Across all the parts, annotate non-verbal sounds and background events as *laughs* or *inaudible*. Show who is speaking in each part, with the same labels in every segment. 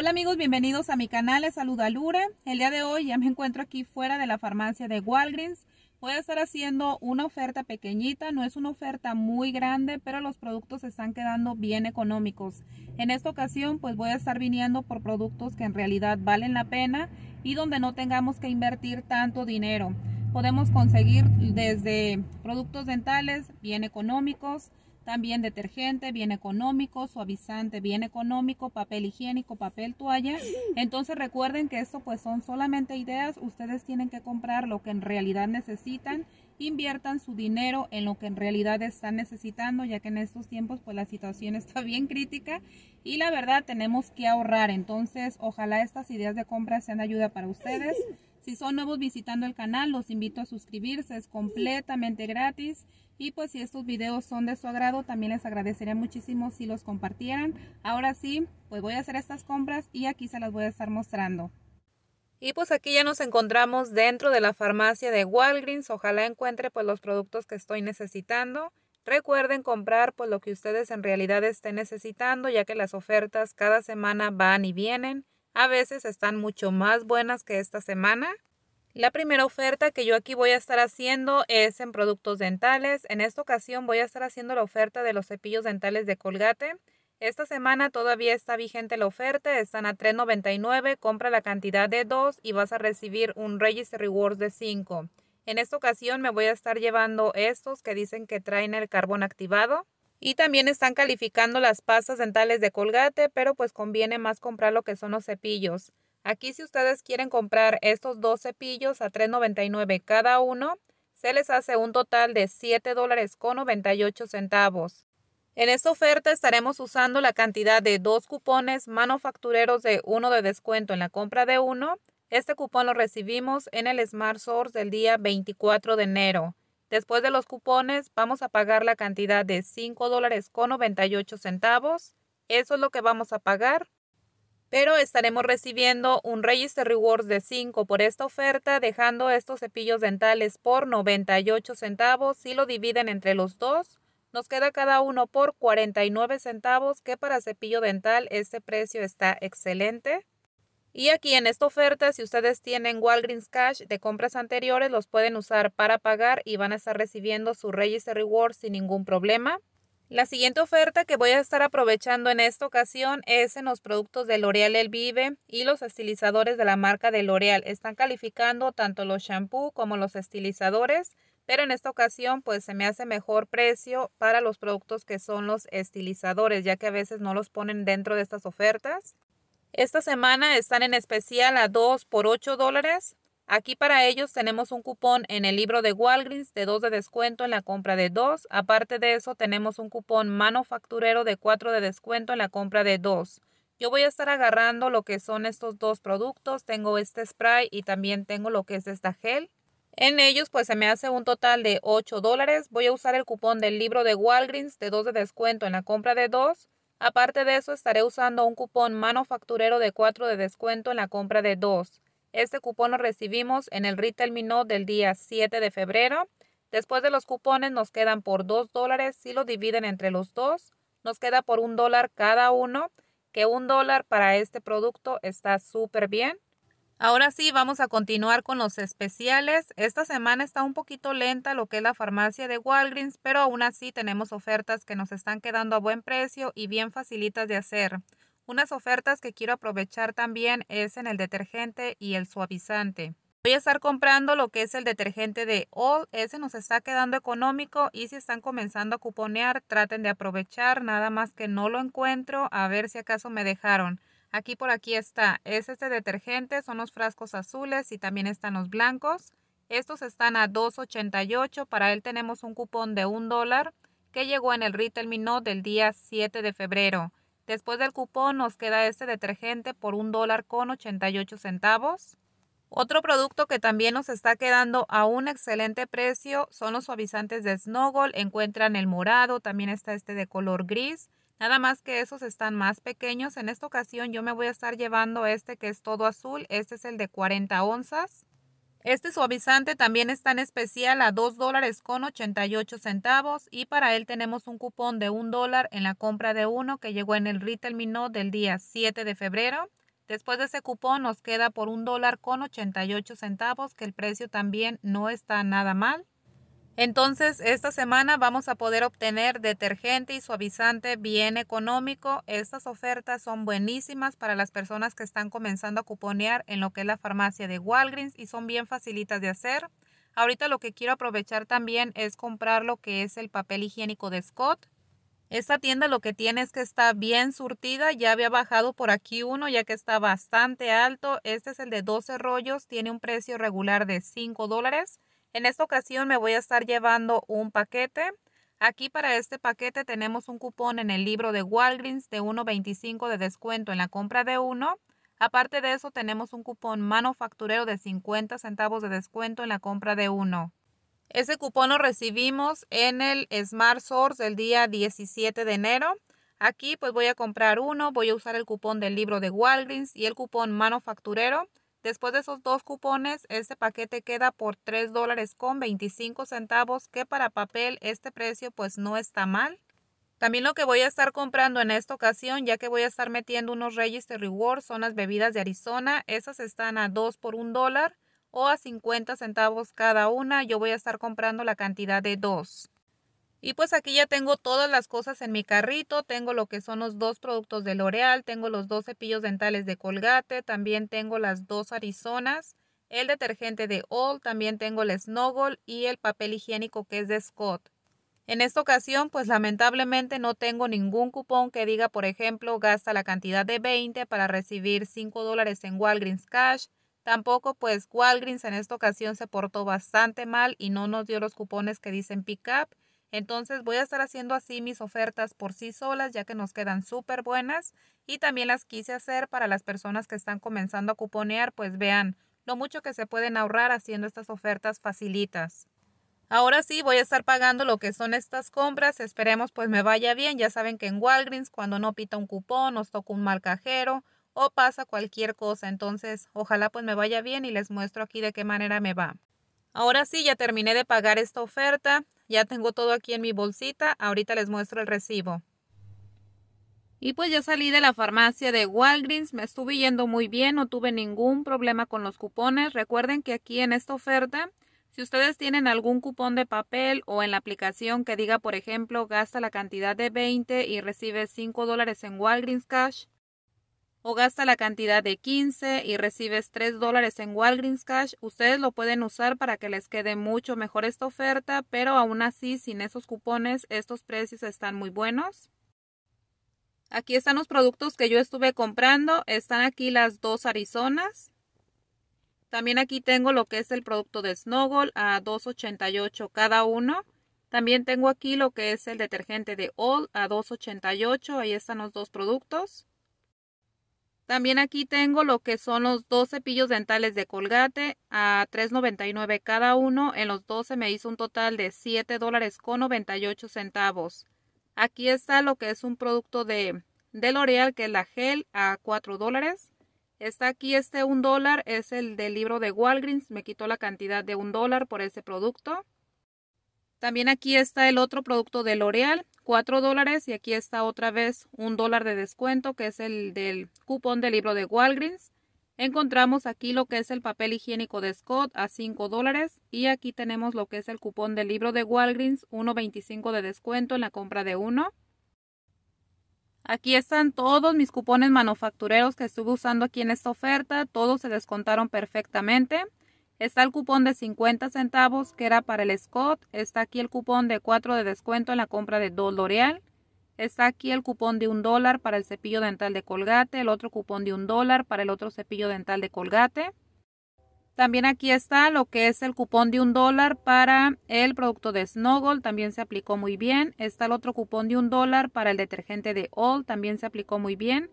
Speaker 1: Hola amigos, bienvenidos a mi canal, les saluda Lure. El día de hoy ya me encuentro aquí fuera de la farmacia de Walgreens. Voy a estar haciendo una oferta pequeñita, no es una oferta muy grande, pero los productos se están quedando bien económicos. En esta ocasión pues voy a estar viniendo por productos que en realidad valen la pena y donde no tengamos que invertir tanto dinero. Podemos conseguir desde productos dentales bien económicos, también detergente, bien económico, suavizante, bien económico, papel higiénico, papel toalla. Entonces recuerden que esto pues son solamente ideas, ustedes tienen que comprar lo que en realidad necesitan, inviertan su dinero en lo que en realidad están necesitando, ya que en estos tiempos pues la situación *laughs* está bien crítica y la verdad tenemos que ahorrar. Entonces ojalá estas ideas de compra sean ayuda para ustedes. *laughs* Si son nuevos visitando el canal, los invito a suscribirse, es completamente gratis. Y pues si estos videos son de su agrado, también les agradecería muchísimo si los compartieran. Ahora sí, pues voy a hacer estas compras y aquí se las voy a estar mostrando. Y pues aquí ya nos encontramos dentro de la farmacia de Walgreens. Ojalá encuentre pues los productos que estoy necesitando. Recuerden comprar pues lo que ustedes en realidad estén necesitando, ya que las ofertas cada semana van y vienen. A veces están mucho más buenas que esta semana. La primera oferta que yo aquí voy a estar haciendo es en productos dentales. En esta ocasión voy a estar haciendo la oferta de los cepillos dentales de Colgate. Esta semana todavía está vigente la oferta, están a $3.99, compra la cantidad de dos y vas a recibir un Register Rewards de 5. En esta ocasión me voy a estar llevando estos que dicen que traen el carbón activado. Y también están calificando las pastas dentales de Colgate, pero pues conviene más comprar lo que son los cepillos. Aquí si ustedes quieren comprar estos dos cepillos a $3.99 cada uno, se les hace un total de $7.98 dólares con centavos. En esta oferta estaremos usando la cantidad de dos cupones manufactureros de uno de descuento en la compra de uno. Este cupón lo recibimos en el Smart Source del día 24 de enero. Después de los cupones vamos a pagar la cantidad de $5.98 dólares con centavos. Eso es lo que vamos a pagar pero estaremos recibiendo un Register Rewards de 5 por esta oferta, dejando estos cepillos dentales por 98 centavos. Si lo dividen entre los dos, nos queda cada uno por 49 centavos, que para cepillo dental este precio está excelente. Y aquí en esta oferta, si ustedes tienen Walgreens Cash de compras anteriores, los pueden usar para pagar y van a estar recibiendo su Register Rewards sin ningún problema. La siguiente oferta que voy a estar aprovechando en esta ocasión es en los productos de L'Oreal El Vive y los estilizadores de la marca de L'Oreal. Están calificando tanto los shampoo como los estilizadores, pero en esta ocasión pues se me hace mejor precio para los productos que son los estilizadores, ya que a veces no los ponen dentro de estas ofertas. Esta semana están en especial a 2 por 8 dólares, Aquí para ellos tenemos un cupón en el libro de Walgreens de 2 de descuento en la compra de 2. Aparte de eso, tenemos un cupón manufacturero de 4 de descuento en la compra de 2. Yo voy a estar agarrando lo que son estos dos productos. Tengo este spray y también tengo lo que es esta gel. En ellos pues se me hace un total de 8 dólares. Voy a usar el cupón del libro de Walgreens de 2 de descuento en la compra de 2. Aparte de eso estaré usando un cupón manufacturero de 4 de descuento en la compra de 2. Este cupón lo recibimos en el retail minot del día 7 de febrero. Después de los cupones nos quedan por 2 dólares. Si lo dividen entre los dos, nos queda por un dólar cada uno, que un dólar para este producto está súper bien. Ahora sí, vamos a continuar con los especiales. Esta semana está un poquito lenta lo que es la farmacia de Walgreens, pero aún así tenemos ofertas que nos están quedando a buen precio y bien facilitas de hacer. Unas ofertas que quiero aprovechar también es en el detergente y el suavizante. Voy a estar comprando lo que es el detergente de All. Ese nos está quedando económico y si están comenzando a cuponear, traten de aprovechar. Nada más que no lo encuentro, a ver si acaso me dejaron. Aquí por aquí está. Es este detergente, son los frascos azules y también están los blancos. Estos están a $2.88. Para él tenemos un cupón de un dólar que llegó en el retail minot del día 7 de febrero. Después del cupón nos queda este detergente por un dólar con 88 centavos. Otro producto que también nos está quedando a un excelente precio son los suavizantes de Snowball. Encuentran el morado, también está este de color gris. Nada más que esos están más pequeños. En esta ocasión yo me voy a estar llevando este que es todo azul. Este es el de 40 onzas. Este suavizante también está en especial a 2 dólares con 88 centavos y para él tenemos un cupón de 1 dólar en la compra de uno que llegó en el retail minot del día 7 de febrero. Después de ese cupón nos queda por 1 dólar con 88 centavos que el precio también no está nada mal. Entonces, esta semana vamos a poder obtener detergente y suavizante bien económico. Estas ofertas son buenísimas para las personas que están comenzando a cuponear en lo que es la farmacia de Walgreens y son bien facilitas de hacer. Ahorita lo que quiero aprovechar también es comprar lo que es el papel higiénico de Scott. Esta tienda lo que tiene es que está bien surtida. Ya había bajado por aquí uno ya que está bastante alto. Este es el de 12 rollos. Tiene un precio regular de 5 dólares. En esta ocasión me voy a estar llevando un paquete. Aquí para este paquete tenemos un cupón en el libro de Walgreens de 1.25 de descuento en la compra de uno. Aparte de eso tenemos un cupón manufacturero de 50 centavos de descuento en la compra de uno. Ese cupón lo recibimos en el Smart Source el día 17 de enero. Aquí pues voy a comprar uno, voy a usar el cupón del libro de Walgreens y el cupón manufacturero. Después de esos dos cupones, este paquete queda por 3 dólares con 25 centavos, que para papel este precio pues no está mal. También lo que voy a estar comprando en esta ocasión, ya que voy a estar metiendo unos register de son las bebidas de Arizona. Esas están a 2 por un dólar o a 50 centavos cada una. Yo voy a estar comprando la cantidad de dos. Y pues aquí ya tengo todas las cosas en mi carrito, tengo lo que son los dos productos de L'Oreal, tengo los dos cepillos dentales de Colgate, también tengo las dos Arizonas, el detergente de All, también tengo el Snowball y el papel higiénico que es de Scott. En esta ocasión, pues lamentablemente no tengo ningún cupón que diga, por ejemplo, gasta la cantidad de 20 para recibir 5 dólares en Walgreens Cash. Tampoco, pues Walgreens en esta ocasión se portó bastante mal y no nos dio los cupones que dicen pick up. Entonces voy a estar haciendo así mis ofertas por sí solas ya que nos quedan súper buenas y también las quise hacer para las personas que están comenzando a cuponear, pues vean lo mucho que se pueden ahorrar haciendo estas ofertas facilitas. Ahora sí voy a estar pagando lo que son estas compras, esperemos pues me vaya bien, ya saben que en Walgreens cuando no pita un cupón, nos toca un mal cajero o pasa cualquier cosa, entonces ojalá pues me vaya bien y les muestro aquí de qué manera me va. Ahora sí, ya terminé de pagar esta oferta. Ya tengo todo aquí en mi bolsita, ahorita les muestro el recibo. Y pues ya salí de la farmacia de Walgreens, me estuve yendo muy bien, no tuve ningún problema con los cupones. Recuerden que aquí en esta oferta, si ustedes tienen algún cupón de papel o en la aplicación que diga, por ejemplo, gasta la cantidad de 20 y recibe 5 dólares en Walgreens Cash, o gasta la cantidad de 15 y recibes 3 dólares en Walgreens Cash, ustedes lo pueden usar para que les quede mucho mejor esta oferta, pero aún así sin esos cupones estos precios están muy buenos. Aquí están los productos que yo estuve comprando, están aquí las dos Arizonas. También aquí tengo lo que es el producto de Snowball a 2.88 cada uno. También tengo aquí lo que es el detergente de All a 2.88, ahí están los dos productos. También aquí tengo lo que son los dos cepillos dentales de Colgate a $3.99 cada uno. En los 12 me hizo un total de $7 dólares con 98 centavos. Aquí está lo que es un producto de, de L'Oreal que es la gel a $4 dólares. Está aquí este un dólar, es el del libro de Walgreens. Me quitó la cantidad de un dólar por ese producto. También aquí está el otro producto de L'Oreal. 4 dólares y aquí está otra vez un dólar de descuento que es el del cupón del libro de Walgreens. Encontramos aquí lo que es el papel higiénico de Scott a 5 dólares y aquí tenemos lo que es el cupón del libro de Walgreens 1.25 de descuento en la compra de uno. Aquí están todos mis cupones manufactureros que estuve usando aquí en esta oferta, todos se descontaron perfectamente. Está el cupón de 50 centavos que era para el Scott. Está aquí el cupón de 4 de descuento en la compra de dos Está aquí el cupón de 1 dólar para el cepillo dental de Colgate, el otro cupón de 1 dólar para el otro cepillo dental de Colgate. También aquí está lo que es el cupón de 1 dólar para el producto de Snowball, también se aplicó muy bien. Está el otro cupón de 1 dólar para el detergente de All, también se aplicó muy bien.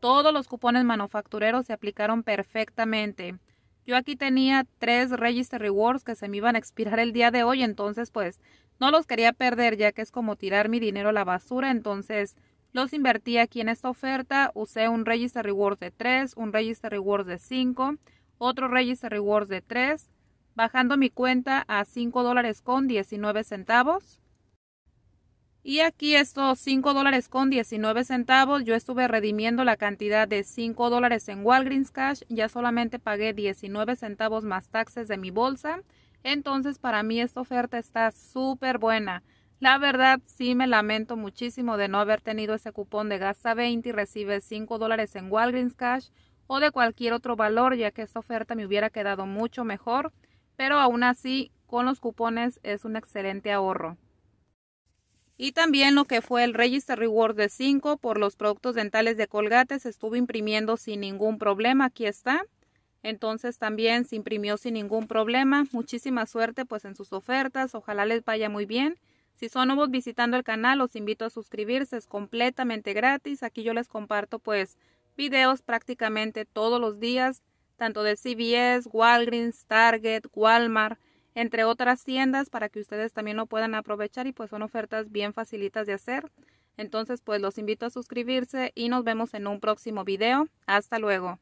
Speaker 1: Todos los cupones manufactureros se aplicaron perfectamente. Yo aquí tenía tres Register Rewards que se me iban a expirar el día de hoy, entonces pues no los quería perder ya que es como tirar mi dinero a la basura, entonces los invertí aquí en esta oferta, usé un Register Rewards de 3, un Register Rewards de 5, otro Register Rewards de 3, bajando mi cuenta a cinco dólares con 19 centavos. Y aquí estos 5 dólares con 19 centavos, yo estuve redimiendo la cantidad de 5 dólares en Walgreens Cash, ya solamente pagué 19 centavos más taxes de mi bolsa, entonces para mí esta oferta está súper buena. La verdad sí me lamento muchísimo de no haber tenido ese cupón de gasta 20 y recibe 5 dólares en Walgreens Cash o de cualquier otro valor ya que esta oferta me hubiera quedado mucho mejor, pero aún así con los cupones es un excelente ahorro y también lo que fue el Register Reward de 5 por los productos dentales de Colgate se estuvo imprimiendo sin ningún problema, aquí está. Entonces también se imprimió sin ningún problema. Muchísima suerte pues en sus ofertas, ojalá les vaya muy bien. Si son nuevos visitando el canal, los invito a suscribirse, es completamente gratis. Aquí yo les comparto pues videos prácticamente todos los días, tanto de CBS, Walgreens, Target, Walmart, entre otras tiendas para que ustedes también lo puedan aprovechar y pues son ofertas bien facilitas de hacer. Entonces pues los invito a suscribirse y nos vemos en un próximo video. Hasta luego.